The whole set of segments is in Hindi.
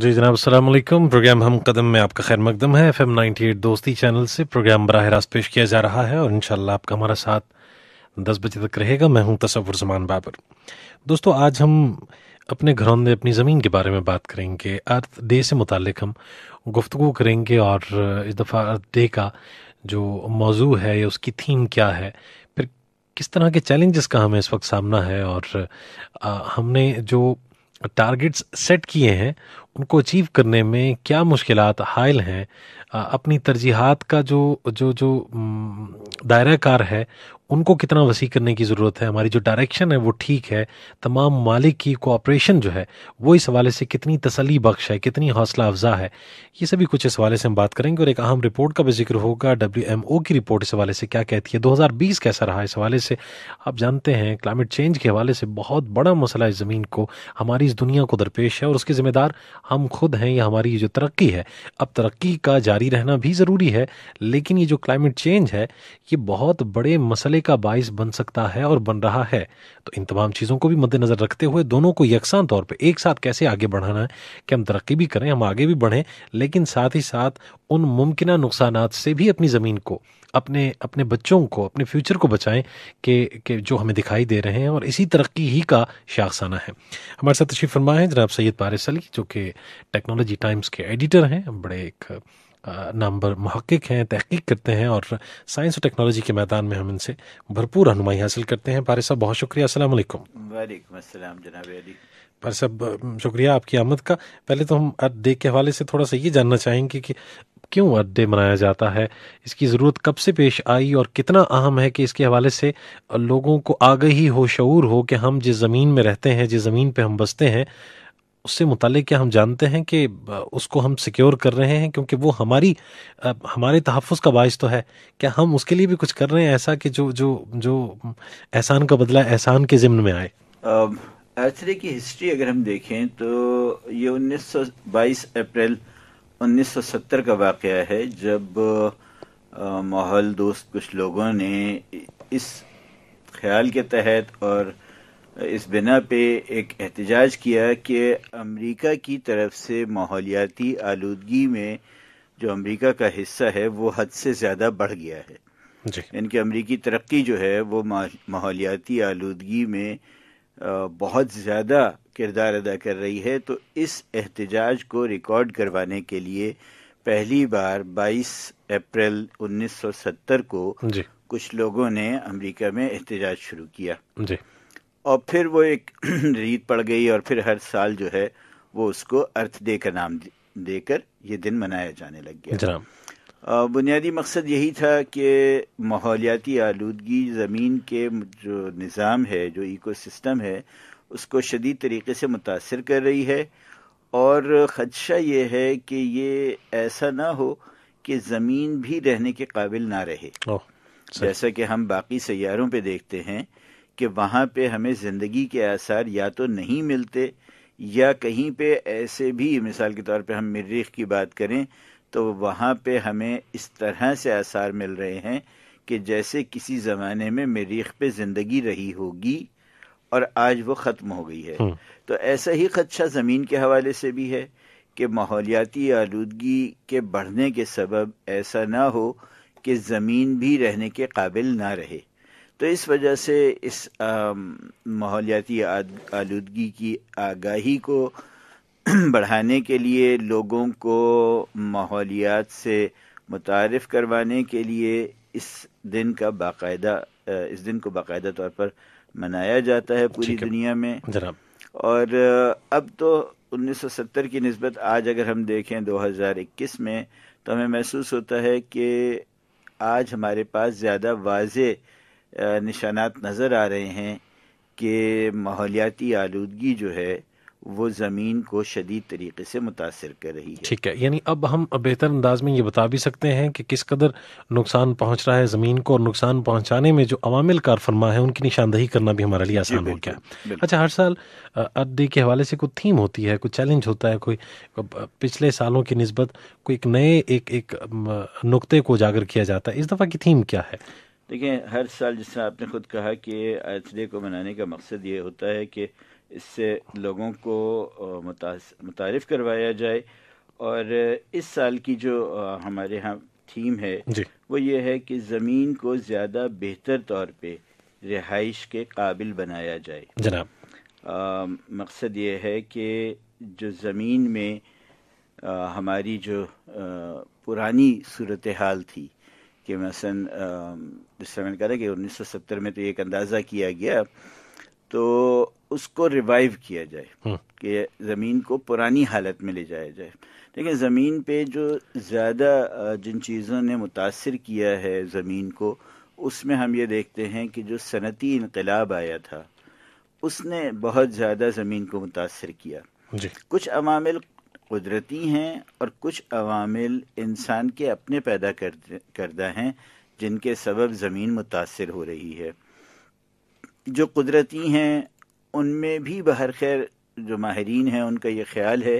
जी जनाब असलम प्रोग्राम हम कदम में आपका खैर मकदम है F M FM at Dosti channel से प्रोग्राम बरह रास्त पेश किया जा रहा है और इन शाला आपका हमारा साथ दस बजे तक रहेगा मैं हूँ तसवर जमान बाबर दोस्तों आज हम अपने घरौंदे अपनी ज़मीन के बारे में बात करेंगे अर्थ डे से मुतक हम गुफ्तु करेंगे और इस दफ़ा अर्थ डे का जो मौजू है या उसकी थीम क्या है फिर किस तरह के चैलेंजेस का हमें इस वक्त सामना है और हमने जो टारगेट्स सेट किए हैं उनको अचीव करने में क्या मुश्किल हायल हैं अपनी तरजीहत का जो जो जो दायरा कार है उनको कितना वसी करने की ज़रूरत है हमारी जो डायरेक्शन है वो ठीक है तमाम मालिक की कोऑपरेशन जो है वो इस हवाले से कितनी तसली बख्श है कितनी हौसला अफजा है ये सभी कुछ इस हवाले से हम बात करेंगे और एक अहम रिपोर्ट का भी जिक्र होगा डब्ल्यू एम ओ की रिपोर्ट इस हवाले से क्या कहती है बीस कैसा रहा इस हवाले से आप जानते हैं क्लाइमेट चेंज के हवाले से बहुत बड़ा मसला इस ज़मीन को हमारी इस दुनिया को दरपेश है और उसके ज़िम्मेदार हम खुद हैं या हमारी जो तरक्की है अब तरक्की का जारी रहना भी ज़रूरी है लेकिन ये जो क्लाइमेट चेंज है ये बहुत बड़े मसले का बायस बन सकता है और बन रहा है तो इन तमाम चीज़ों को भी मद्देनज़र रखते हुए दोनों को यकसान तौर पर एक साथ कैसे आगे बढ़ाना है कि हम तरक्की भी करें हम आगे भी बढ़ें लेकिन साथ ही साथ उन मुमकिन नुकसान से भी अपनी ज़मीन को अपने अपने बच्चों को अपने फ्यूचर को बचाएं के के जो हमें दिखाई दे रहे हैं और इसी तरक्की ही का शाखसाना है हमारे साथ तशीफ फरमा है जनाब सैयद पारे सली जो कि टेक्नोलॉजी टाइम्स के एडिटर हैं बड़े एक नंबर महक्क हैं तहकीक करते हैं और साइंस और टेक्नोलॉजी के मैदान में हम इनसे भरपूर रहनुमाई हासिल करते हैं पारे साहब बहुत शुक्रिया असल वालेकुम जनाब पारे साहब शुक्रिया आपकी आमद का पहले तो हम अर्थ डे के हवाले से थोड़ा सा ये जानना चाहेंगे कि क्यों अर्थ डे मनाया जाता है इसकी ज़रूरत कब से पेश आई और कितना अहम है कि इसके हवाले से लोगों को आगे हो शूर हो कि हम जिस ज़मीन में रहते हैं जिस ज़मीन पर हम बसते हैं उससे मुतल क्या हम जानते हैं कि उसको हम सिक्योर कर रहे हैं क्योंकि वो हमारी हमारे तहफ़ का बायस तो है क्या हम उसके लिए भी कुछ कर रहे हैं ऐसा कि जो जो जो एहसान का बदला एहसान के ज़िम्न में आए आर्चरी की हिस्ट्री अगर हम देखें तो ये 1922 अप्रैल 1970 का वाक़ है जब माहौल दोस्त कुछ लोगों ने इस ख्याल के तहत और इस बिना पे एक एहतजाज किया कि अमरीका की तरफ से माहौलियाती आलूदगी में जो अमरीका का हिस्सा है वो हद से ज़्यादा बढ़ गया है इनकी अमरीकी तरक्की जो है वो माहौलियाती आलूदगी में बहुत ज़्यादा किरदार अदा कर रही है तो इस एहतजाज को रिकॉर्ड करवाने के लिए पहली बार 22 अप्रैल 1970 को कुछ लोगों ने अमेरिका में एहतजाज शुरू किया जी और फिर वो एक रीत पड़ गई और फिर हर साल जो है वो उसको अर्थ डे का नाम देकर ये दिन मनाया जाने लग गया बुनियादी मकसद यही था कि माहौलियाती आलूदगी ज़मीन के जो निज़ाम है जो इकोसिस्टम है उसको शदीद तरीके से मुतासर कर रही है और ख़दशा ये है कि ये ऐसा ना हो कि ज़मीन भी रहने के काबिल ना रहे जैसा कि हम बाकी सैारों पर देखते हैं कि वहाँ पे हमें ज़िंदगी के आसार या तो नहीं मिलते या कहीं पे ऐसे भी मिसाल के तौर पे हम मरीख की बात करें तो वहाँ पे हमें इस तरह से आसार मिल रहे हैं कि जैसे किसी ज़माने में मरीख पे ज़िंदगी रही होगी और आज वो ख़त्म हो गई है हम्म। तो ऐसा ही खदशा ज़मीन के हवाले से भी है कि माहौलियाती आलूगी के बढ़ने के सबब ऐसा ना हो कि ज़मीन भी रहने के काबिल ना रहे तो इस वजह से इस माहौलियाती आलूदगी की आगाही को बढ़ाने के लिए लोगों को माहौलियात से मुतारफ़ करवाने के लिए इस दिन का बाकायदा इस दिन को बाकायदा तौर पर मनाया जाता है पूरी दुनिया में और अब तो 1970 की नस्बत आज अगर हम देखें 2021 में तो हमें महसूस होता है कि आज हमारे पास ज़्यादा वाज निशानात नज़र आ रहे हैं कि माहौलियाती आलूगी जो है वो ज़मीन को शदीद तरीके से मुतासर कर रही है ठीक है यानी अब हम बेहतर अंदाज में ये बता भी सकते हैं कि किस कदर नुकसान पहुँच रहा है ज़मीन को और नुकसान पहुँचाने में जो अवामिल कार फरमा है उनकी निशानदही करना भी हमारे लिए आसान हो गया अच्छा हर साल अर्थ के हवाले से कोई थीम होती है कोई चैलेंज होता है कोई पिछले सालों की नस्बत कोई एक नए एक एक नुकते को उजागर किया जाता है इस दफ़ा की थीम क्या है देखिए हर साल जिस आपने खुद कहा कि अर्थ डे को मनाने का मकसद ये होता है कि इससे लोगों को मुतारफ़ करवाया जाए और इस साल की जो हमारे यहाँ थीम है वो ये है कि ज़मीन को ज़्यादा बेहतर तौर पे रिहाइश के काबिल बनाया जाए जनाब मकसद ये है कि जो ज़मीन में आ, हमारी जो आ, पुरानी सूरत हाल थी કે મેસેન ડિસ્કશન કરે કે 1970 મે તો એક અંદાઝા કિયા ગયા તો ઉસકો રિવાઇવ કિયા જાય કે જમીન કો પુરાની હાલત મે લઈ જાય જાય ઠીક હે જમીન પે જો જ્યાદા જિન ચીઝોને મુતાસિર કિયા હે જમીન કો ઉસમે હમ યે દેખતે હે કે જો સનતી ઇન્કિલાબ આયા થા ઉસને બહોત જ્યાદા જમીન કો મુતાસિર કિયા જી કુછ આવામિલ कुदरती हैं और कुछ अवामिल इंसान के अपने पैदा कर करदा हैं जिनके सबब ज़मीन मुतासर हो रही है जो कुदरती हैं उनमें भी बहर खैर जो माहरीन हैं उनका ये ख्याल है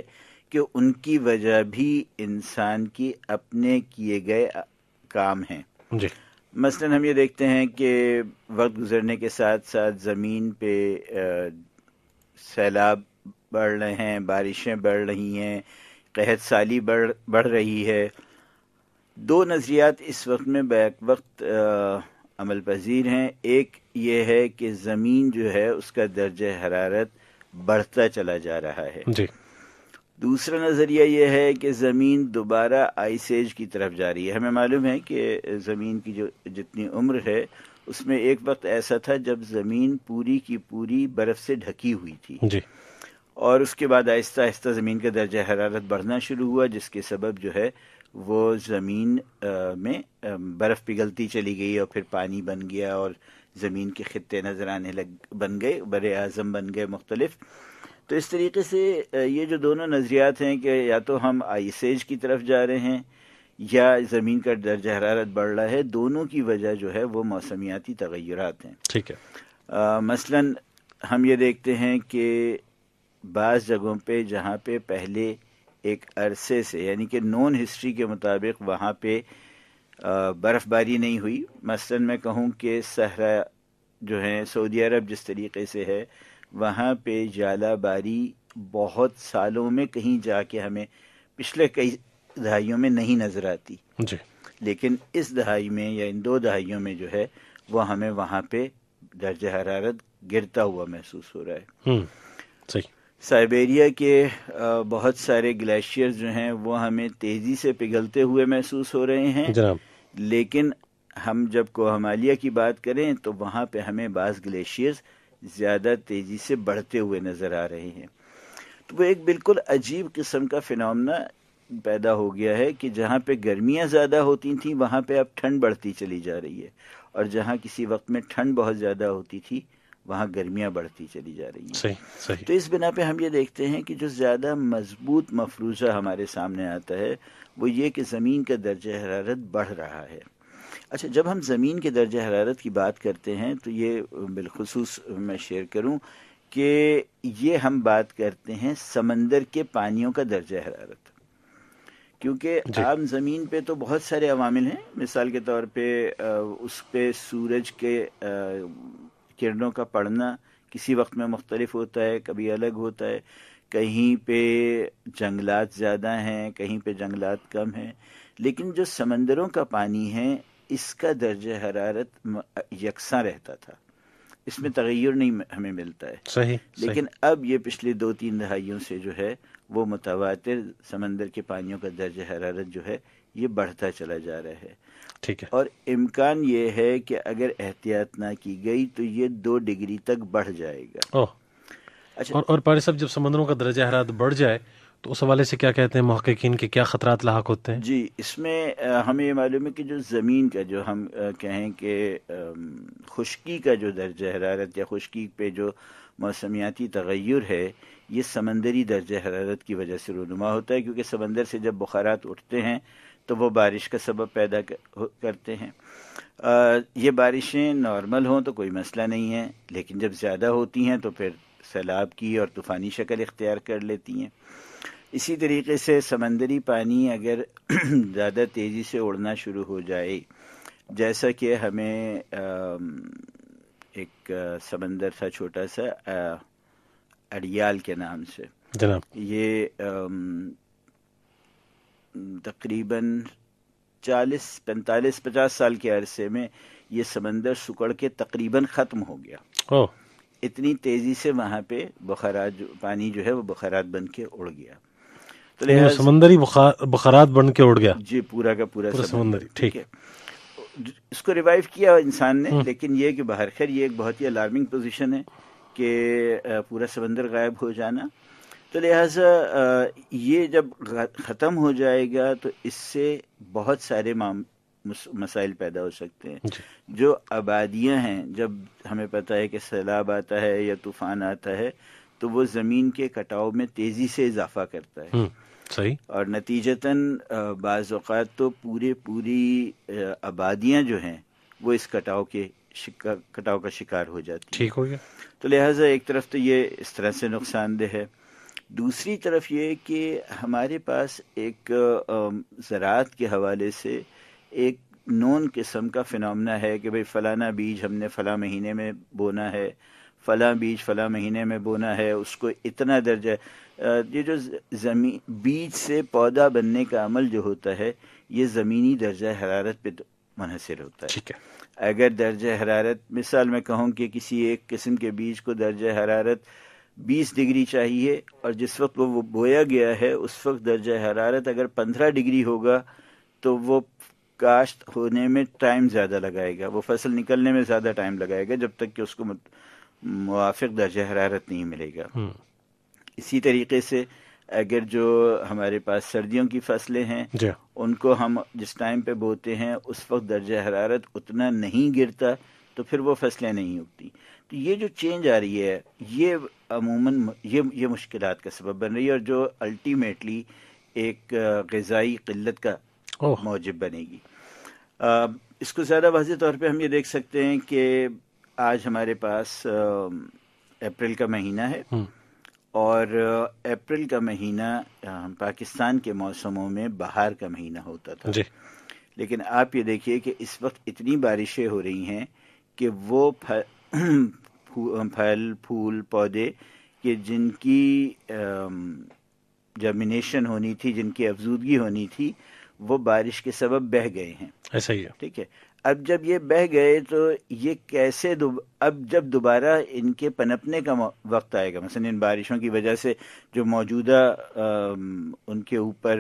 कि उनकी वजह भी इंसान की अपने किए गए काम हैं मसला हम ये देखते हैं कि वक्त गुजरने के साथ साथ ज़मीन पे सैलाब बढ़ रहे हैं बारिशें बढ़ रही हैं कहत साली बढ़ बढ़ रही है दो नज़रियात इस वक्त में बैक वक्त अमल पजीर हैं एक ये है कि ज़मीन जो है उसका दर्ज हरारत बढ़ता चला जा रहा है जी। दूसरा नज़रिया यह है कि ज़मीन दोबारा आइस एज की तरफ जा रही है हमें मालूम है कि ज़मीन की जो जितनी उम्र है उसमें एक वक्त ऐसा था जब ज़मीन पूरी की पूरी बर्फ़ से ढकी हुई थी जी। और उसके बाद आहिस्ता आहिस्ता ज़मीन का दर्जा हरारत बढ़ना शुरू हुआ जिसके सबब जो है वो ज़मीन में बर्फ़ पिघलती चली गई और फिर पानी बन गया और ज़मीन के ख़त्े नज़र आने लग बन गए बड़े अज़म बन गए मुख्तलफ़ तो इस तरीके से ये जो दोनों नज़रियात हैं कि या तो हम आइसेज की तरफ जा रहे हैं या ज़मीन का दर्ज हरारत बढ़ रहा है दोनों की वजह जो है वो मौसमियाती तगैरत हैं ठीक है आ, मसलन हम ये देखते हैं कि बाज़ जगहों पे जहाँ पे पहले एक अरसे से यानी कि नॉन हिस्ट्री के मुताबिक वहाँ पे बर्फ़बारी नहीं हुई मसलन मैं कहूँ कि सहरा जो है सऊदी अरब जिस तरीके से है वहाँ पे बारी बहुत सालों में कहीं जाके हमें पिछले कई दहाइयों में नहीं नज़र आती जी लेकिन इस दहाई में या इन दो दहाइयों में जो है वो हमें वहाँ पे दर्ज हरारत गिरता हुआ महसूस हो रहा है हम्म, सही साइबेरिया के बहुत सारे ग्लेशियर जो हैं वो हमें तेज़ी से पिघलते हुए महसूस हो रहे हैं लेकिन हम जब कोहमालिया की बात करें तो वहाँ पे हमें बास ग्लेशियर्स ज़्यादा तेज़ी से बढ़ते हुए नज़र आ रहे हैं तो वो एक बिल्कुल अजीब किस्म का फिनमना पैदा हो गया है कि जहाँ पे गर्मियाँ ज़्यादा होती थी वहाँ पे अब ठंड बढ़ती चली जा रही है और जहाँ किसी वक्त में ठंड बहुत ज़्यादा होती थी वहाँ गर्मियाँ बढ़ती चली जा रही हैं सही सही तो इस बिना पे हम ये देखते हैं कि जो ज़्यादा मजबूत मफरूजा हमारे सामने आता है वो ये कि ज़मीन का दर्ज हरारत बढ़ रहा है अच्छा जब हम ज़मीन के दर्ज हरारत की बात करते हैं तो ये बिलखसूस मैं शेयर करूँ कि ये हम बात करते हैं समंदर के पानियों का दर्ज हरारत क्योंकि आम ज़मीन पे तो बहुत सारे अवामिल हैं मिसाल के तौर पे उस पे सूरज के किरणों का पड़ना किसी वक्त में मुख्तलिफ होता है कभी अलग होता है कहीं पे जंगलात ज़्यादा हैं कहीं पे जंगलात कम हैं लेकिन जो समंदरों का पानी है इसका दर्ज हरारत यकसा रहता था इसमें तगैर नहीं हमें मिलता है सही लेकिन सही। अब ये पिछले दो तीन दहाइयों से जो है वो मुतवा समंदर के पानियों का दर्ज हरारत जो है ये बढ़ता चला जा रहा है ठीक है और इम्कान ये है कि अगर एहतियात ना की गई तो ये दो डिग्री तक बढ़ जाएगा ओ। अच्छा और और पारे साहब जब समुद्रों का दर्जा हरात बढ़ जाए तो उस हवाले से क्या कहते हैं महकिन के क्या ख़तरात लाक होते हैं जी इसमें हमें ये मालूम है कि जो ज़मीन का जो हम कहें कि खुश्की का जो दर्ज हरारत या खुशकी पे जो मौसमियाती तगैर है ये समंदरी दर्ज हरारत की वजह से रूनुमा होता है क्योंकि समंदर से जब बुखारात उठते हैं तो वो बारिश का सबब पैदा करते हैं आ, ये बारिशें नॉर्मल हों तो कोई मसला नहीं है लेकिन जब ज़्यादा होती हैं तो फिर सैलाब की और तूफ़ानी शक्ल इख्तियार कर लेती हैं इसी तरीके से समंदरी पानी अगर ज़्यादा तेज़ी से उड़ना शुरू हो जाए जैसा कि हमें आ, एक समंदर था छोटा सा अड़ियाल के नाम से जनाब ये तकरीबन 40 45 50 साल के अरसे में ये समंदर सुकड़ के तकरीबन ख़त्म हो गया ओ। इतनी तेज़ी से वहाँ पे जो पानी जो है वो बखरात बन के उड़ गया तो लिहाज समंदरी बखरात बन के उड़ गया जी पूरा का पूरा, पूरा समंदर ठीक है इसको रिवाइव किया इंसान ने हम्म। लेकिन ये कि बाहर खैर ये एक बहुत ही अलार्मिंग पोजिशन है कि पूरा समंदर गायब हो जाना तो लिहाजा ये जब ख़त्म हो जाएगा तो इससे बहुत सारे माम मसाइल पैदा हो सकते हैं जो आबादियां हैं जब हमें पता है कि सैलाब आता है या तूफान आता है तो वो ज़मीन के कटाव में तेज़ी से इजाफा करता है हम्म, सही और नतीजतन बाज़ात तो पूरे पूरी आबादियाँ जो हैं वो इस कटाव के शिकार कटाव का शिकार हो जाती ठीक हो गया तो लिहाजा एक तरफ तो ये इस तरह से नुकसानदेह है दूसरी तरफ ये कि हमारे पास एक ज़रात के हवाले से एक नॉन किस्म का फिनमना है कि भाई फ़लाना बीज हमने फ़लाँ महीने में बोना है फ़लाँ बीज फ़ला महीने में बोना है उसको इतना दर्जा ये जो जमी बीज से पौधा बनने का अमल जो होता है ये ज़मीनी दर्जा हरारत पे तो मुनसर होता है ठीक है अगर दर्ज हरारत मिसाल मैं कहूँ कि किसी एक किस्म के बीज को दर्ज हरारत बीस डिग्री चाहिए और जिस वक्त वो बोया गया है उस वक्त दर्ज हरारत अगर पंद्रह डिग्री होगा तो वो काश्त होने में टाइम ज़्यादा लगाएगा वो फसल निकलने में ज़्यादा टाइम लगाएगा जब तक कि उसको मुआफ़ दर्ज हरारत नहीं मिलेगा हम्म। इसी तरीके से अगर जो हमारे पास सर्दियों की फसलें हैं उनको हम जिस टाइम पे बोते हैं उस वक्त दर्ज हरारत उतना नहीं गिरता तो फिर वो फैसले नहीं उगती तो ये जो चेंज आ रही है ये अमूमन ये ये मुश्किल का सबब बन रही है और जो अल्टीमेटली एक गज़ाई किल्लत का मौजब बनेगी आ, इसको ज़्यादा वाज तौर पे हम ये देख सकते हैं कि आज हमारे पास अप्रैल का महीना है हम्म। और अप्रैल का महीना पाकिस्तान के मौसमों में बाहर का महीना होता था लेकिन आप ये देखिए कि इस वक्त इतनी बारिशें हो रही हैं कि वो फल फूल पौधे कि जिनकी जर्मिनेशन होनी थी जिनकी अफजूदगी होनी थी वो बारिश के सबब बह गए हैं ऐसा ही है ठीक है अब जब ये बह गए तो ये कैसे अब जब दोबारा इनके पनपने का वक्त आएगा मसलन इन बारिशों की वजह से जो मौजूदा उनके ऊपर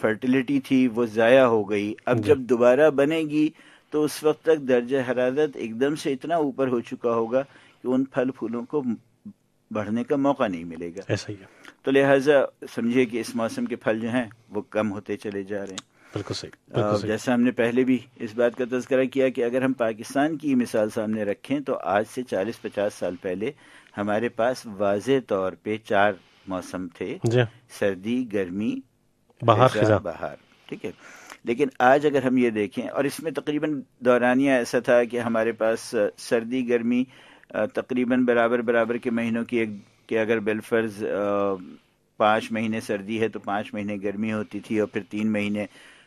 फर्टिलिटी थी वो ज़ाया हो गई अब जब दोबारा बनेगी तो उस वक्त तक दर्ज हरारत एकदम से इतना ऊपर हो चुका होगा कि उन फल फूलों को बढ़ने का मौका नहीं मिलेगा ऐसा ही है तो लिहाजा समझिए कि इस मौसम के फल जो हैं वो कम होते चले जा रहे हैं बिल्कुल सही जैसा हमने पहले भी इस बात का तस्करा किया कि अगर हम पाकिस्तान की मिसाल सामने रखें तो आज से 40-50 साल पहले हमारे पास वाज तौर पे चार मौसम थे हाँ। सर्दी गर्मी बाहर बाहर ठीक है लेकिन आज अगर हम ये देखें और इसमें तकरीबन दौरानिया ऐसा था कि हमारे पास सर्दी गर्मी तकरीबन बराबर बराबर के महीनों की एक कि अगर बेलफर्ज पाँच महीने सर्दी है तो पाँच महीने गर्मी होती थी और फिर तीन महीने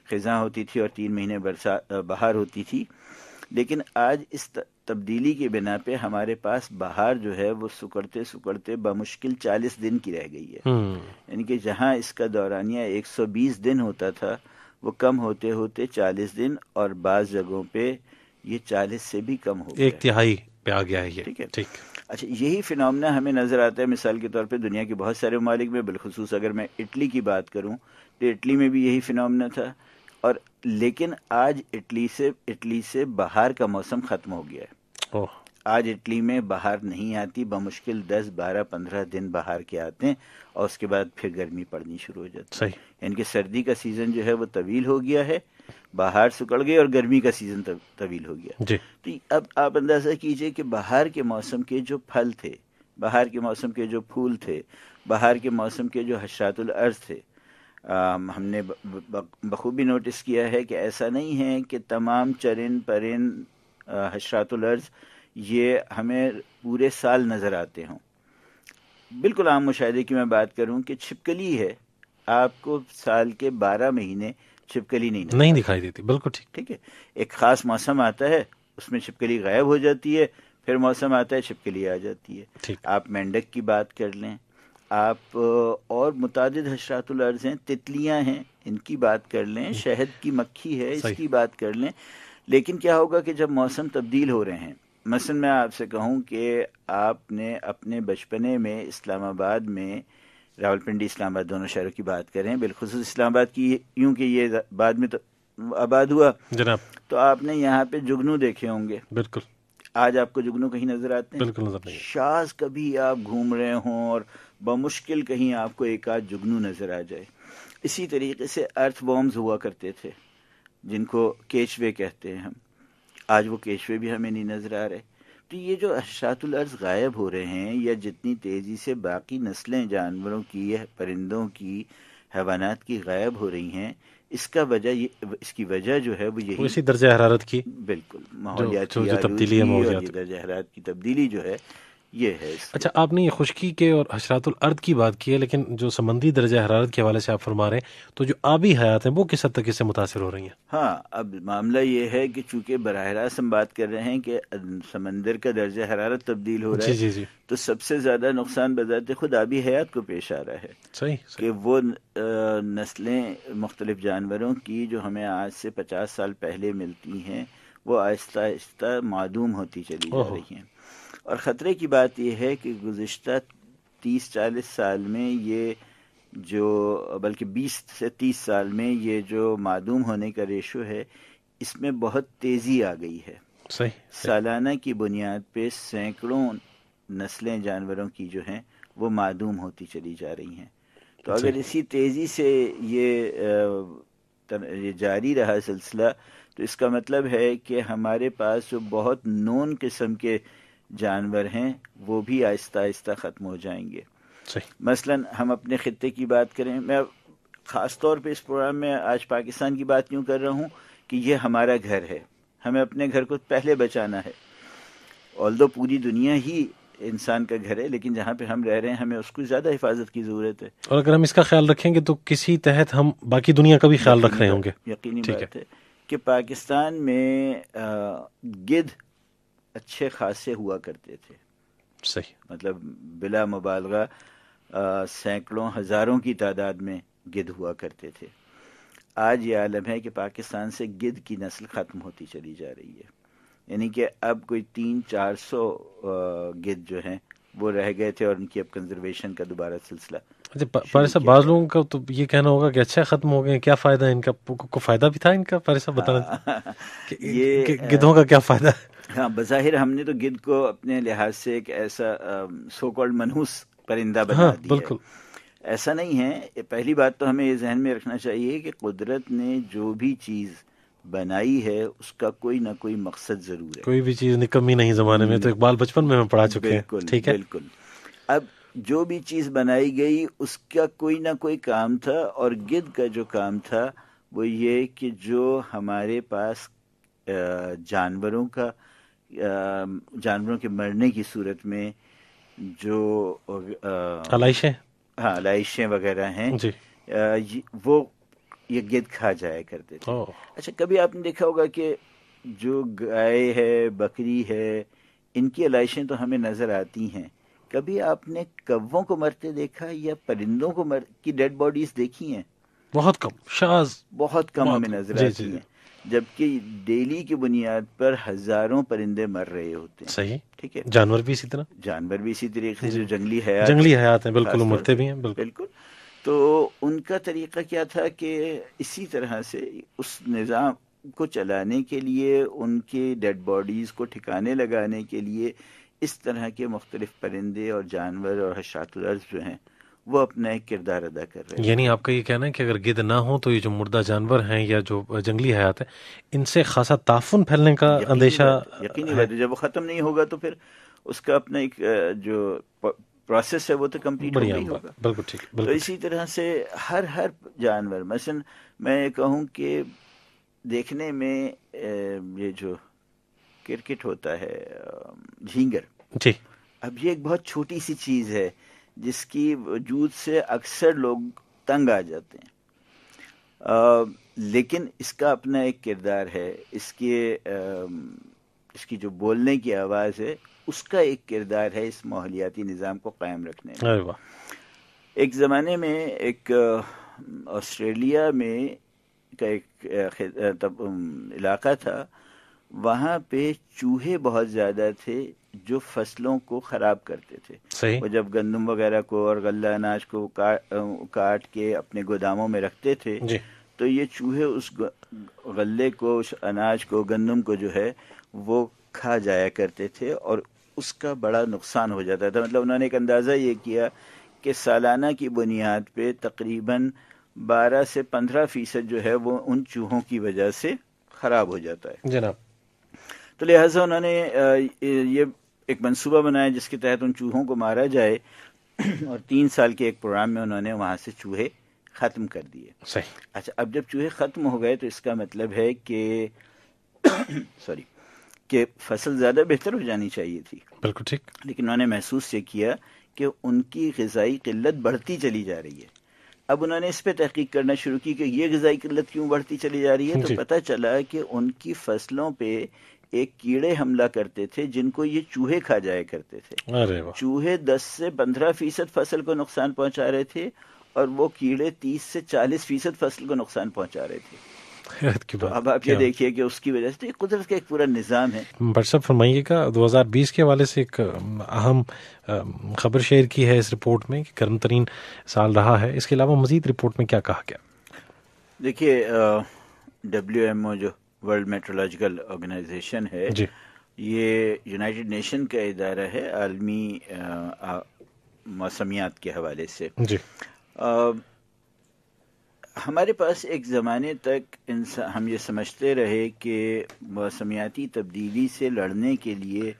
ख़ज़ा होती थी और तीन महीने बरसा बाहर होती थी लेकिन आज इस तब्दीली के बिना पे हमारे पास बाहर जो है वो सुकड़ते सुकड़ते बमुश्किल चालीस दिन की रह गई है हम्म। यानी कि जहाँ इसका दौरानिया एक सौ बीस दिन होता था वो कम होते होते चालीस दिन और बाज जगहों पे ये चालीस से भी कम हो एक तिहाई पे आ गया है ये ठीक है ठीक अच्छा यही फिनमना हमें नज़र आता है मिसाल के तौर पे दुनिया के बहुत सारे ममालिक में बिलखसूस अगर मैं इटली की बात करूं तो इटली में भी यही फिनमना था और लेकिन आज इटली से इटली से बाहर का मौसम ख़त्म हो गया है ओह आज इटली में बाहर नहीं आती बमुश्किल दस बारह पंद्रह दिन बाहर के आते हैं और उसके बाद फिर गर्मी पड़नी शुरू हो जाती है यानी कि सर्दी का सीज़न जो है वो तवील हो गया है बाहर सुकड़ गए और गर्मी का सीज़न तव, तवील हो गया जी। तो अब आप अंदाज़ा कीजिए कि बाहर के मौसम के जो फल थे बाहर के मौसम के जो फूल थे बाहर के मौसम के जो हशरातुल अर्ज थे आ, हमने बखूबी नोटिस किया है कि ऐसा नहीं है कि तमाम चरिन परिन हशरातुल अर्ज़ ये हमें पूरे साल नज़र आते हों बिल्कुल आम मुशाहे की मैं बात करूं कि छिपकली है आपको साल के बारह महीने छिपकली नहीं नहीं दिखाई देती बिल्कुल ठीक ठीक है एक ख़ास मौसम आता है उसमें छिपकली गायब हो जाती है फिर मौसम आता है छिपकली आ जाती है आप मेंढक की बात कर लें आप और मुताद हशरातुलर्ज हैं तितलियाँ हैं इनकी बात कर लें हम्म। शहद की मक्खी है इसकी बात कर लें लेकिन क्या होगा कि जब मौसम तब्दील हो रहे हैं मसन मैं आपसे कहूँ कि आपने अपने बचपने में इस्लामाबाद में रावलपिंडी इस्लामाबाद दोनों शहरों की बात करें बिलखसूस इस्लामाबाद की यूं कि ये बाद में तो आबाद हुआ जनाब तो आपने यहाँ पे जुगनू देखे होंगे बिल्कुल आज आपको जुगनू कहीं नजर आते हैं बिल्कुल नजर नहीं शाज कभी आप घूम रहे हों और बमुश्किल कहीं आपको एक आध जुगनू नजर आ जाए इसी तरीके से अर्थ बॉम्ब्स हुआ करते थे जिनको केचवे कहते हैं हम आज वो केशवे भी हमें नहीं नज़र आ रहे तो ये जो अशातुल अर्ज गायब हो रहे हैं या जितनी तेज़ी से बाकी नस्लें जानवरों की या परिंदों की हैवानात की गायब हो रही हैं इसका वजह ये इसकी वजह जो है वो यही इसी दर्ज हरारत की बिल्कुल माहौलिया दर्ज हरारत की तब्दीली जो है ये है अच्छा आपने ये खुशकी के और हशरातुल अर्द की बात की है लेकिन जो समंदी दर्जा हरारत के हवाले से आप फरमा रहे हैं तो जो आबी हयात हैं वो किस हद तक इससे मुतासर हो रही हैं हाँ अब मामला ये है कि चूँकि बरह रास्त हम बात कर रहे हैं कि समंदर का दर्जा हरारत तब्दील हो रहा है तो सबसे ज़्यादा नुकसान बजाते खुद आबी हयात को पेश आ रहा है सही, सही। कि वो नस्लें मुख्तलिफ जानवरों की जो हमें आज से पचास साल पहले मिलती हैं वो आहिस्ता आहिस्ता मादूम होती चली जा रही हैं और ख़तरे की बात यह है कि गुज्तर तीस चालीस साल में ये जो बल्कि बीस से तीस साल में ये जो मादूम होने का रेशो है इसमें बहुत तेज़ी आ गई है सही सालाना की बुनियाद पर सैकड़ों नस्लें जानवरों की जो हैं वो मदूम होती चली जा रही हैं तो अगर इसी तेज़ी से ये ये जारी रहा सिलसिला तो इसका मतलब है कि हमारे पास बहुत नोन किस्म के जानवर हैं वो भी आहिस्ता आहिस्ता ख़त्म हो जाएंगे मसलन हम अपने ख़त्े की बात करें मैं ख़ास तौर पे इस प्रोग्राम में आज पाकिस्तान की बात क्यों कर रहा हूँ कि ये हमारा घर है हमें अपने घर को पहले बचाना है ऑल पूरी दुनिया ही इंसान का घर है लेकिन जहाँ पे हम रह रहे हैं हमें उसको ज़्यादा हिफाजत की ज़रूरत है और अगर हम इसका ख्याल रखेंगे तो किसी तहत हम बाकी दुनिया का भी ख्याल रख रहे होंगे यकीनी बात है कि पाकिस्तान में गिद्ध अच्छे खासे हुआ करते थे सही मतलब बिला मुबालगा सैकड़ों हज़ारों की तादाद में गिद हुआ करते थे आज ये आलम है कि पाकिस्तान से गिद की नस्ल ख़त्म होती चली जा रही है यानी कि अब कोई तीन चार सौ गिद्ध जो हैं वो रह गए थे और उनकी अब कंजर्वेशन का दोबारा सिलसिला अच्छा बाज लोगों का तो ये कहना होगा कि अच्छा खत्म हो गए क्या फायदा इनका को को फायदा भी था इनका पारिसा बताना हाँ। ये गिद्धों का क्या फायदा हाँ बज़ाहिर हमने तो गिद्ध को अपने लिहाज से एक ऐसा सो कॉल्ड मनहूस परिंदा बना हाँ, दिया बिल्कुल ऐसा नहीं है पहली बात तो हमें ये जहन में रखना चाहिए कि कुदरत ने जो भी चीज़ बनाई है उसका कोई ना कोई मकसद जरूर है कोई भी चीज़ निकमी नहीं जमाने में तो हम्म। इकबाल बचपन में हम पढ़ा चुके हैं ठीक है बिल्कुल अब जो भी चीज़ बनाई गई उसका कोई ना कोई काम था और गिद्ध का जो काम था वो ये कि जो हमारे पास जानवरों का जानवरों के मरने की सूरत में जो अलाइशें हाँ अलाइशें वगैरह हैं जी आ, वो ये गिद्ध खा जाया करते थे अच्छा कभी आपने देखा होगा कि जो गाय है बकरी है इनकी अलाइशें तो हमें नज़र आती हैं कभी आपने कव्वों को मरते देखा या परिंदों को मर की डेड बॉडीज देखी हैं बहुत कम शाज बहुत कम हमें नजर आती हैं जबकि डेली की बुनियाद पर हजारों परिंदे मर रहे होते हैं सही ठीक है जानवर भी इसी तरह जानवर भी इसी तरीके से जंगली हयात जंगली हयात हैं बिल्कुल मरते भी हैं बिल्कुल बिल्कुल तो उनका तरीका क्या था कि इसी तरह से उस निज़ाम को चलाने के लिए उनके डेड बॉडीज़ को ठिकाने लगाने के लिए इस तरह के मुख्तलिफ परिंदे और जानवर और हशातलर्ज जो हैं वो अपना एक किरदार अदा कर रहे हैं यानी आपका ये कहना है कि अगर गिद ना हो तो ये जो मुर्दा जानवर हैं या जो जंगली हयात है इनसे खासा ताफुन फैलने का अंदेशा यकीनी बात है जब वो ख़त्म नहीं होगा तो फिर उसका अपना एक जो प्रोसेस है वो तो कम्प्लीट नहीं होगा बिल्कुल ठीक तो इसी तरह से हर हर जानवर मसन मैं ये कहूँ कि देखने में ये जो क्रिकेट होता है झींगर जी अब ये एक बहुत छोटी सी चीज है जिसकी वजूद से अक्सर लोग तंग आ जाते हैं आ, लेकिन इसका अपना एक किरदार है इसके आ, इसकी जो बोलने की आवाज़ है उसका एक किरदार है इस माहौलियाती निज़ाम को कायम रखने एक ज़माने में एक ऑस्ट्रेलिया में का एक तब इलाका था वहाँ पे चूहे बहुत ज़्यादा थे जो फसलों को खराब करते थे सही। वो जब गंदम वगैरह को और गल्ला अनाज को का, काट के अपने गोदामों में रखते थे जी। तो ये चूहे उस गल्ले को उस अनाज को गंदम को जो है वो खा जाया करते थे और उसका बड़ा नुकसान हो जाता था मतलब उन्होंने एक अंदाज़ा ये किया कि सालाना की बुनियाद पे तकरीबन 12 से 15 फीसद जो है वो उन चूहों की वजह से ख़राब हो जाता है जनाब तो लिहाजा उन्होंने ये एक मनसूबा बनाया जिसके तहत उन चूहों को मारा जाए और तीन साल के एक प्रोग्राम में उन्होंने वहाँ से चूहे ख़त्म कर दिए सही अच्छा अब जब चूहे ख़त्म हो गए तो इसका मतलब है कि सॉरी कि फसल ज़्यादा बेहतर हो जानी चाहिए थी बिल्कुल ठीक लेकिन उन्होंने महसूस ये किया कि उनकी गजाई किल्लत बढ़ती चली जा रही है अब उन्होंने इस पर तहकीक करना शुरू की कि ये गजाई किल्लत क्यों बढ़ती चली जा रही है तो पता चला कि उनकी फसलों पर एक कीड़े हमला करते थे जिनको ये चूहे खा जाया करते थे अरे चूहे 10 से 15 फीसद फसल को नुकसान पहुंचा रहे थे और वो कीड़े 30 से 40 फीसद फसल को नुकसान पहुंचा रहे थे तो अब आप ये देखिए कि उसकी वजह से तो कुदरत का एक पूरा निज़ाम है बट सब फरमाइएगा 2020 के हवाले से एक अहम खबर शेयर की है इस रिपोर्ट में कि गर्म तरीन साल रहा है इसके अलावा मजीद रिपोर्ट में क्या कहा गया देखिए डब्ल्यू एम ओ जो वर्ल्ड मेट्रोलॉजिकल ऑर्गेनाइजेशन है ये यूनाइटेड नेशन का इदारा है आलमी मौसमियात के हवाले से जी। आ, हमारे पास एक ज़माने तक हम ये समझते रहे कि मौसमियाती तब्दीली से लड़ने के लिए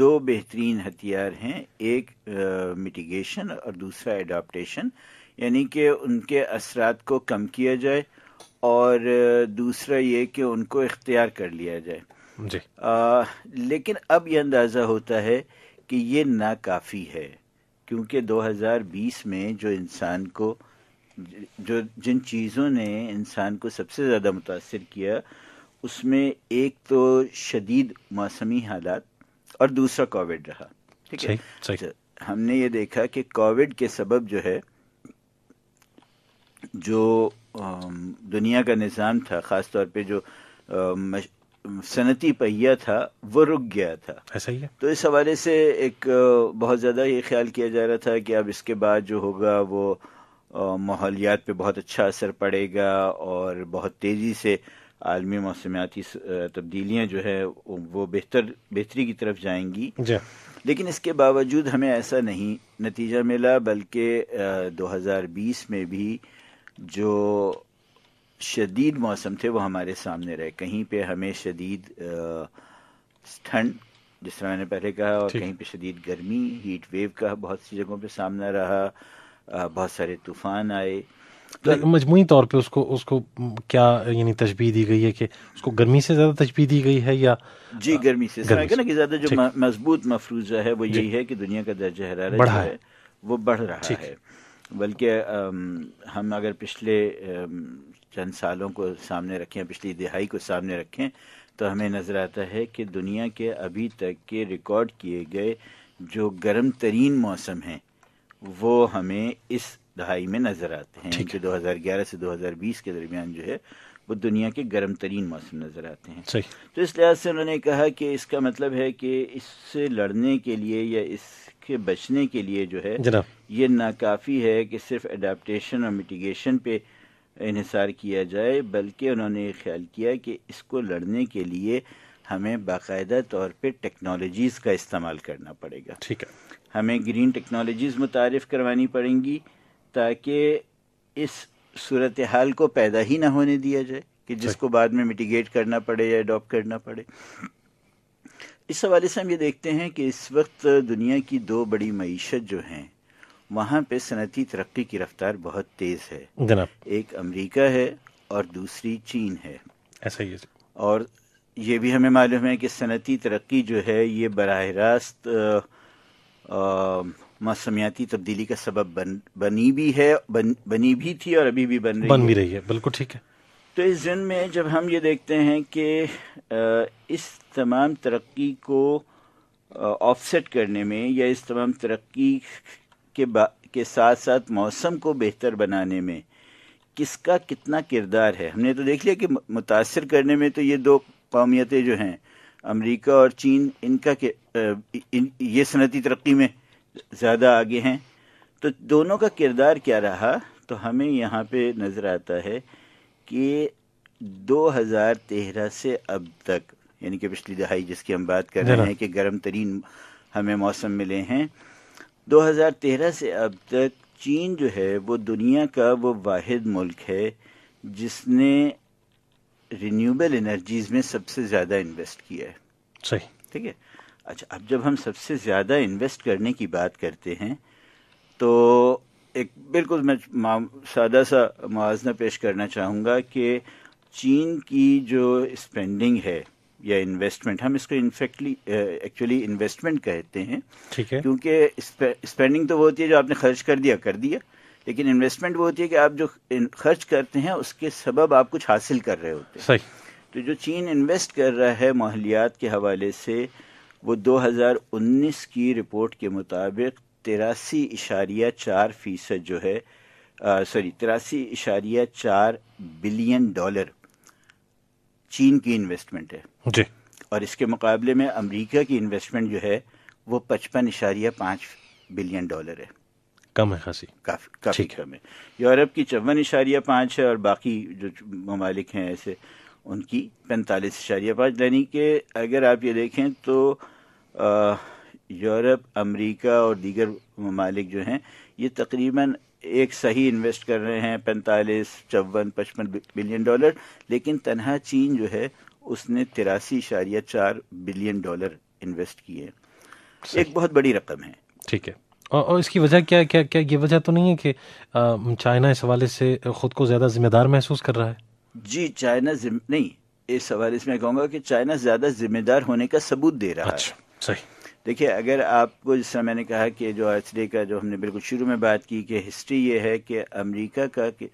दो बेहतरीन हथियार हैं एक मिटिगेशन और दूसरा एडाप्टेशन यानी कि उनके असरात को कम किया जाए और दूसरा ये कि उनको इख्तियार कर लिया जाए जी आ, लेकिन अब यह अंदाज़ा होता है कि ये नाकाफ़ी है क्योंकि 2020 में जो इंसान को जो जिन चीज़ों ने इंसान को सबसे ज़्यादा मुतासर किया उसमें एक तो शदीद मौसमी हालात और दूसरा कोविड रहा ठीक है अच्छा, हमने ये देखा कि कोविड के सबब जो है जो दुनिया का निज़ाम था ख़ास तौर पर जो सनती पहिया था वो रुक गया था ऐसा ही है तो इस हवाले से एक बहुत ज़्यादा ये ख्याल किया जा रहा था कि अब इसके बाद जो होगा वो माहौलियात पे बहुत अच्छा असर पड़ेगा और बहुत तेज़ी से आलमी मौसमियाती तब्दीलियाँ जो है वो बेहतर बेहतरी की तरफ जाएंगी लेकिन इसके बावजूद हमें ऐसा नहीं नतीजा मिला बल्कि दो हज़ार बीस में भी जो शदीद मौसम थे वो हमारे सामने रहे कहीं पे हमें शदीद ठंड जिस तरह मैंने पहले कहा और कहीं पे शदीद गर्मी हीट वेव का बहुत सी जगहों पे सामना रहा बहुत सारे तूफान आए तो, तो मजमू तौर पे उसको उसको क्या यानी तशबी दी गई है कि उसको गर्मी से ज़्यादा तशबी दी गई है या जी गर्मी से गर्मी ना कि ज़्यादा जो मजबूत मफरूजा है वो यही है कि दुनिया का दर्जा हरारत है वो बढ़ रहा है बल्कि हम अगर पिछले चंद सालों को सामने रखें पिछली दिहाई को सामने रखें तो हमें नज़र आता है कि दुनिया के अभी तक के रिकॉर्ड किए गए जो गर्म तरीन मौसम हैं वो हमें इस दहाई में नज़र आते हैं जो 2011 से 2020 के दरमियान जो है वो दुनिया के गर्म तरीन मौसम नज़र आते हैं तो इस लिहाज से उन्होंने कहा कि इसका मतलब है कि इससे लड़ने के लिए या इसके बचने के लिए जो है ये नाकाफ़ी है कि सिर्फ अडेप्टशन और मिटिगेशन पे इसार किया जाए बल्कि उन्होंने ये ख्याल किया कि इसको लड़ने के लिए हमें बाकायदा तौर पे टेक्नोलॉजीज़ का इस्तेमाल करना पड़ेगा ठीक है हमें ग्रीन टेक्नोलॉजीज़ मुतारफ़ करवानी पड़ेंगी ताकि इस सूरत हाल को पैदा ही ना होने दिया जाए कि जिसको बाद में मिटिगेट करना पड़े या अडोप्ट करना पड़े इस हवाले से हम ये देखते हैं कि इस वक्त दुनिया की दो बड़ी मीशत जो हैं वहाँ पे सनती तरक्की की रफ्तार बहुत तेज है जनाब एक अमेरिका है और दूसरी चीन है ऐसा ही है और ये भी हमें मालूम है कि सनती तरक्की जो है ये बरह रास्त मौसमियाती तब्दीली का सबब बन बनी भी है बन, बनी भी थी और अभी भी बन रही बन भी रही है बिल्कुल ठीक है तो इस जन में जब हम ये देखते हैं कि इस तमाम तरक्की को ऑफसेट करने में या इस तमाम तरक्की के के साथ साथ मौसम को बेहतर बनाने में किसका कितना किरदार है हमने तो देख लिया कि मुतासर करने में तो ये दो कौमियतें जो हैं अमेरिका और चीन इनका के, इन, ये सनती तरक्की में ज़्यादा आगे हैं तो दोनों का किरदार क्या रहा तो हमें यहाँ पे नज़र आता है कि 2013 से अब तक यानी कि पिछली दहाई जिसकी हम बात कर रहे हैं कि गर्म तरीन हमें मौसम मिले हैं 2013 से अब तक चीन जो है वो दुनिया का वो वाद मुल्क है जिसने रिन्यूबल एनर्जीज़ में सबसे ज़्यादा इन्वेस्ट किया है सही ठीक है अच्छा अब जब हम सबसे ज़्यादा इन्वेस्ट करने की बात करते हैं तो एक बिल्कुल मैं सादा सा मुआजना पेश करना चाहूँगा कि चीन की जो स्पेंडिंग है या इन्वेस्टमेंट हम इसको इनफेक्टली एक्चुअली इन्वेस्टमेंट कहते हैं ठीक है क्योंकि स्पेंडिंग तो वो होती है जो आपने खर्च कर दिया कर दिया लेकिन इन्वेस्टमेंट वो होती है कि आप जो खर्च करते हैं उसके सबब आप कुछ हासिल कर रहे होते हैं सही तो जो चीन इन्वेस्ट कर रहा है माहौलियात के हवाले से वो 2019 की रिपोर्ट के मुताबिक तिरासी इशारिया चार फीसद जो है सॉरी तिरासी इशारिया चार बिलियन डॉलर चीन की इन्वेस्टमेंट है जी और इसके मुकाबले में अमेरिका की इन्वेस्टमेंट जो है वो पचपन इशारिया पाँच बिलियन डॉलर है कम है खासी काफ़ी काफ़ी कम है यूरोप की चौवन इशारिया पाँच है और बाकी जो ममालिक हैं ऐसे उनकी पैंतालीस इशारिया पाँच यानी कि अगर आप ये देखें तो यूरोप अमेरिका और दीगर ममालिक जो हैं ये तकरीबन एक सही इन्वेस्ट कर रहे हैं पैंतालीस चौवन पचपन बिलियन डॉलर लेकिन तनहा चीन जो है उसने तिरासी इशारिया चार बिलियन डॉलर इन्वेस्ट किए एक बहुत बड़ी रकम है ठीक है और, इसकी वजह क्या क्या क्या ये वजह तो नहीं है कि चाइना इस हवाले से खुद को ज़्यादा जिम्मेदार महसूस कर रहा है जी चाइना नहीं इस हवाले से मैं कहूँगा कि चाइना ज़्यादा जिम्मेदार होने का सबूत दे रहा अच्छा, है सही देखिए अगर आपको जिस तरह मैंने कहा कि जो डे का जो हमने बिल्कुल शुरू में बात की कि हिस्ट्री ये है कि अमेरिका का कि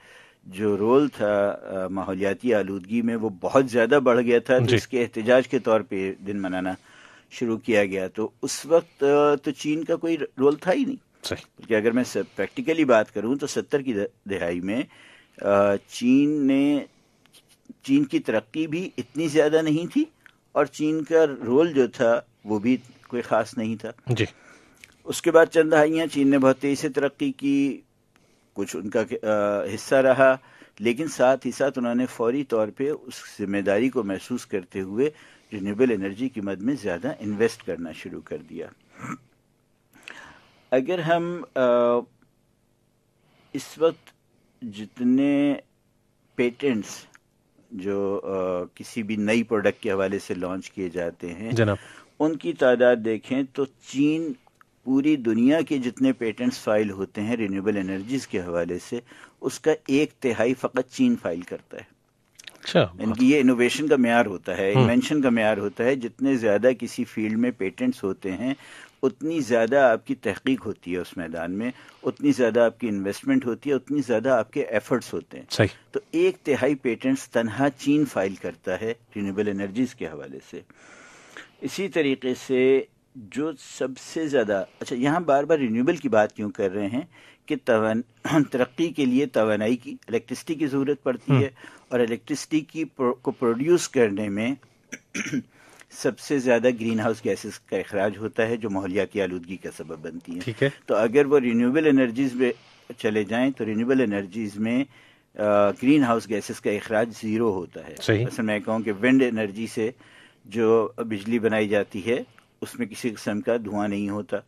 जो रोल था माहौलियाती आलूदगी में वो बहुत ज़्यादा बढ़ गया था तो इसके एहतजाज के तौर पे दिन मनाना शुरू किया गया तो उस वक्त तो चीन का कोई रोल था ही नहीं क्योंकि अगर मैं प्रैक्टिकली बात करूँ तो सत्तर की दहाई में चीन ने चीन की तरक्की भी इतनी ज़्यादा नहीं थी और चीन का रोल जो था वो भी कोई ख़ास नहीं था जी उसके बाद चंद दहाइयाँ चीन ने बहुत तेज़ी से तरक्की की कुछ उनका हिस्सा रहा लेकिन साथ ही साथ उन्होंने फौरी तौर पे उस जिम्मेदारी को महसूस करते हुए रिन्यूबल एनर्जी की मद में ज़्यादा इन्वेस्ट करना शुरू कर दिया अगर हम आ, इस वक्त जितने पेटेंट्स जो आ, किसी भी नई प्रोडक्ट के हवाले से लॉन्च किए जाते हैं जनाब उनकी तादाद देखें तो चीन पूरी दुनिया के जितने पेटेंट्स फाइल होते हैं रिन्यूएबल एनर्जीज के हवाले से उसका एक तिहाई फ़कत चीन फाइल करता है अच्छा ये इनोवेशन का मैार होता है इन्वेंशन हम्म। का मैार होता है जितने ज़्यादा किसी फील्ड में पेटेंट्स होते हैं उतनी ज़्यादा आपकी तहकीक होती है उस मैदान में उतनी ज़्यादा आपकी इन्वेस्टमेंट होती है उतनी ज़्यादा आपके एफर्ट्स होते हैं सही तो एक तिहाई पेटेंट्स तनहा चीन फाइल करता है रीनबल एनर्जीज़ के हवाले से इसी तरीके से जो सबसे ज़्यादा अच्छा यहाँ बार बार रीनबल की बात क्यों कर रहे हैं कि तरक्की के लिए तोनाई की इलेक्ट्रिसिटी की ज़रूरत पड़ती हम्म। है और इलेक्ट्रिसिटी की प्रो, को प्रोड्यूस करने में हाँ, सबसे ज्यादा ग्रीन हाउस गैसेस का अखराज होता है जो माहौलिया की आलूदगी का सबब बनती है है तो अगर वो रिन्यूएबल एनर्जीज में चले जाएं तो रिन्यूएबल एनर्जीज में ग्रीन हाउस गैसेस का अखराज जीरो होता है असल मैं कहूँ कि विंड एनर्जी से जो बिजली बनाई जाती है उसमें किसी किस्म का धुआं नहीं होता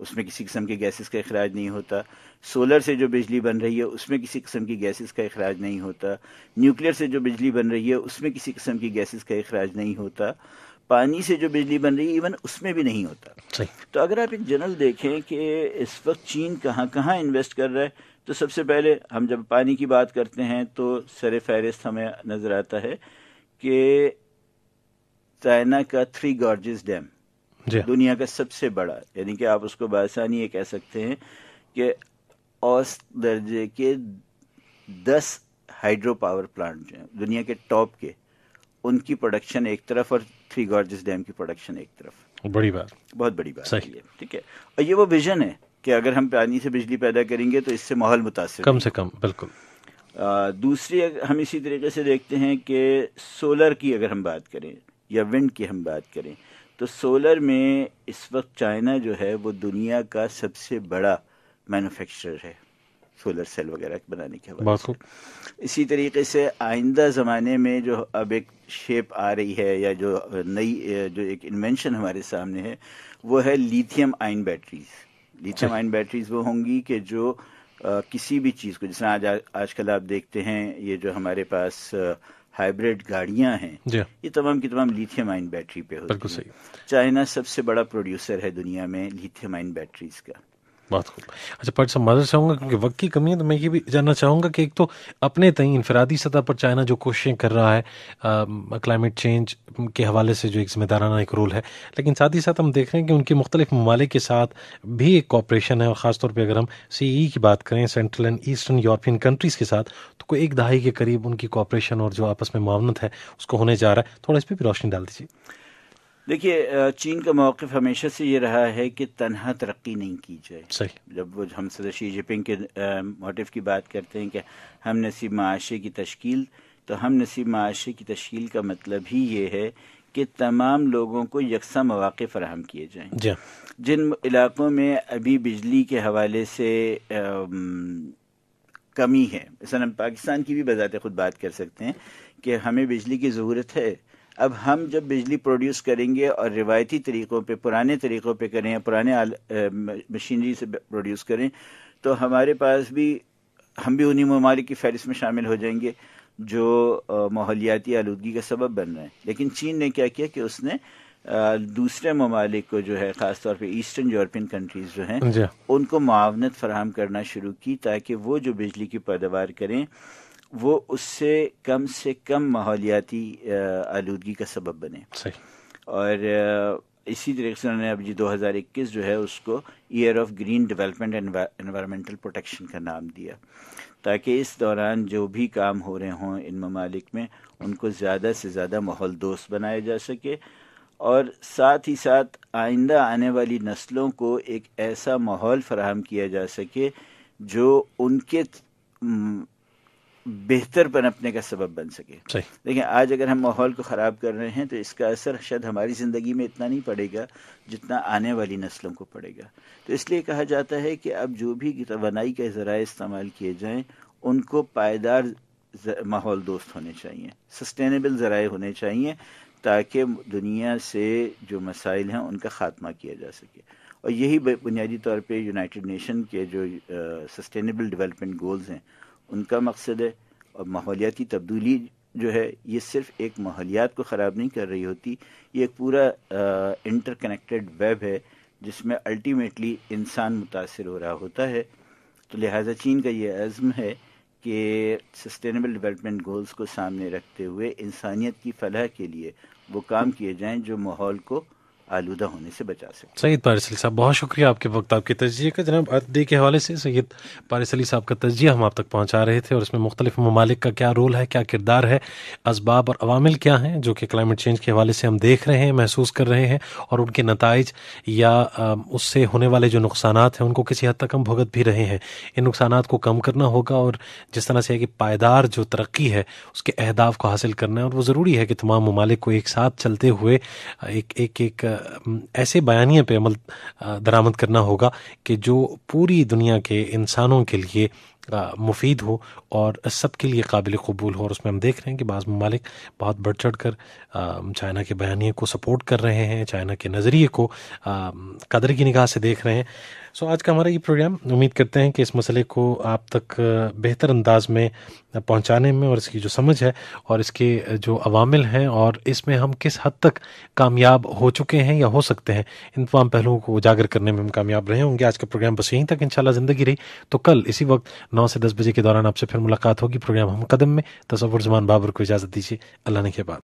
उसमें किसी किस्म के गैसेस का अखराज नहीं होता सोलर से जो बिजली बन रही है उसमें किसी किस्म की गैसेस का अखराज नहीं होता न्यूक्लियर से जो बिजली बन रही है उसमें किसी किस्म की गैसेस का अखराज नहीं होता पानी से जो बिजली बन रही है इवन उसमें भी नहीं होता तो अगर आप एक जनरल देखें कि इस वक्त चीन कहाँ कहाँ इन्वेस्ट कर रहा है तो सबसे पहले हम जब पानी की बात करते हैं तो सर फहरिस्त हमें नज़र आता है कि चाइना का थ्री गॉर्जेस डैम दुनिया का सबसे बड़ा यानी कि आप उसको बासानी ये कह सकते हैं कि औस दर्जे के दस हाइड्रो पावर प्लांट जो हैं दुनिया के टॉप के उनकी प्रोडक्शन एक तरफ और थ्री गॉर्जेस डैम की प्रोडक्शन एक तरफ बड़ी बात बहुत बड़ी बात सही है ठीक है और ये वो विजन है कि अगर हम पानी से बिजली पैदा करेंगे तो इससे माहौल मुतासर कम से कम बिल्कुल दूसरी हम इसी तरीके से देखते हैं कि सोलर की अगर हम बात करें या विंड की हम बात करें तो सोलर में इस वक्त चाइना जो है वो दुनिया का सबसे बड़ा मैन्युफैक्चरर है सोलर सेल वगैरह बनाने के बाद इसी तरीके से आइंदा ज़माने में जो अब एक शेप आ रही है या जो नई जो एक इन्वेंशन हमारे सामने है वो है lithium ion batteries lithium ion batteries वो होंगी कि जो आ, किसी भी चीज़ को जैसे आज आजकल आप देखते हैं ये जो हमारे पास हाइब्रिड गाड़ियां हैं ये तमाम की तमाम लिथियम आयन बैटरी पे होती है चाइना सबसे बड़ा प्रोड्यूसर है दुनिया में लिथियम आयन बैटरीज का बहुत खूब अच्छा पर सब चाहूँगा क्योंकि वक्त की कमी है तो मैं ये भी जानना चाहूँगा कि एक तो अपने तई इनफरादी सतह पर चाइना जो कोशिशें कर रहा है क्लाइमेट चेंज के हवाले से जो एक जिम्मेदाराना एक रोल है लेकिन साथ ही साथ हम देख रहे हैं कि उनके मुख्तलिफ ममालिक के साथ भी एक कॉपरेशन है और ख़ासतौर पर अगर हम सी ई e e की बात करें central and eastern European countries के साथ तो कोई एक दहाई के करीब उनकी कॉपरेशन और जो आपस में मामनत है उसको होने जा रहा है थोड़ा इस पर भी रोशनी डाल दीजिए देखिए चीन का मौकफ़ हमेशा से ये रहा है कि तनह तरक्की नहीं की जाए सही जब वो हम सदर शी जिपिंग के मोटिव की बात करते हैं कि हम नसीब माशे की तश्ील तो हम नसीब माशरे की तश्कील का मतलब ही ये है कि तमाम लोगों को यकसा मौाक़ फराहम किए जाएँ जिन इलाकों में अभी बिजली के हवाले से आ, कमी है सर हम पाकिस्तान की भी बजात खुद बात कर सकते हैं कि हमें बिजली की ज़रूरत है अब हम जब बिजली प्रोड्यूस करेंगे और रिवायती तरीक़ों पे पुराने तरीक़ों पे करें या पुराने मशीनरी से प्रोड्यूस करें तो हमारे पास भी हम भी उन्हीं ममालिक की फहरिस्त में शामिल हो जाएंगे जो माहौलियाती आलूगी का सबब बन रहे हैं लेकिन चीन ने क्या किया कि उसने दूसरे ममालिक को जो है ख़ासतौर पर ईस्टर्न यूरोपियन कंट्रीज़ जो हैं उनको मावनत फराहम करना शुरू की ताकि वो जो बिजली की पैदावार करें वो उससे कम से कम माहौलियाती आलूगी का सबब बने और इसी तरीके से उन्होंने अब जी दो हज़ार इक्कीस जो है उसको year of green development and environmental protection का नाम दिया ताकि इस दौरान जो भी काम हो रहे हों इन ममालिक में उनको ज़्यादा से ज़्यादा माहौल दोस्त बनाया जा सके और साथ ही साथ आइंदा आने वाली नस्लों को एक ऐसा माहौल फराहम किया जा सके जो उनके बेहतर पनपने का सबब बन सके लेकिन आज अगर हम माहौल को ख़राब कर रहे हैं तो इसका असर शायद हमारी ज़िंदगी में इतना नहीं पड़ेगा जितना आने वाली नस्लों को पड़ेगा तो इसलिए कहा जाता है कि अब जो भी तोनाई के ज़रा इस्तेमाल किए जाएँ उनको पायदार माहौल दोस्त होने चाहिए सस्टेनेबल ज़राए होने चाहिए ताकि दुनिया से जो मसाइल हैं उनका ख़ात्मा किया जा सके और यही बुनियादी तौर पे यूनाइटेड नेशन के जो सस्टेनेबल डेवलपमेंट गोल्स हैं उनका मकसद है और माहौलियाती तब्दीली जो है ये सिर्फ एक माहौलियात को ख़राब नहीं कर रही होती ये एक पूरा इंटर कनेक्टेड वेब है जिसमें अल्टीमेटली इंसान मुतासर हो रहा होता है तो लिहाजा चीन का ये अज़म है कि सस्टेनेबल डेवलपमेंट गोल्स को सामने रखते हुए इंसानियत की फलाह के लिए वो काम किए जाएँ जो माहौल को आलूदा होने से बचा सकते सैद पारिसली साहब बहुत शुक्रिया आपके वक्त आपके तजिए का जनाब अदे के हवाले से सैद पारिसली साहब का तजिया हम आप तक पहुँचा रहे थे और इसमें मुख्तलिफ ममालिक का क्या रोल है क्या किरदार है इसबाब और अवामिल क्या हैं जो कि क्लाइमेट चेंज के हवाले से हम देख रहे हैं महसूस कर रहे हैं और उनके नतज या उससे होने वाले जो नुकसान हैं उनको किसी हद तक हम भुगत भी रहे हैं इन नुकसान को कम करना होगा और जिस तरह से है कि पायदार जो तरक्की है उसके अहदाफ को हासिल करना है और वो ज़रूरी है कि तमाम ममालिक को एक साथ चलते हुए एक एक एक ऐसे बयानी पे अमल दरामद करना होगा कि जो पूरी दुनिया के इंसानों के लिए मुफीद हो और सब के लिए काबिल कबूल हो और उसमें हम देख रहे हैं कि बाज़ ममालिक बहुत बढ़ चढ़ कर चाइना के बयानी को सपोर्ट कर रहे हैं चाइना के नज़रिए को कदर की निगाह से देख रहे हैं सो आज का हमारा ये प्रोग्राम उम्मीद करते हैं कि इस मसले को आप तक बेहतर अंदाज में पहुंचाने में और इसकी जो समझ है और इसके जो अवामिल हैं और इसमें हम किस हद तक कामयाब हो चुके हैं या हो सकते हैं इन तमाम पहलुओं को उजागर करने में हम कामयाब रहे होंगे आज का प्रोग्राम बस यहीं तक इंशाल्लाह ज़िंदगी रही तो कल इसी वक्त नौ से दस बजे के दौरान आपसे फिर मुलाकात होगी प्रोग्राम हम कदम में तस्वुर जमान बाबर को इजाज़त दीजिए अल्लाह ने के बाद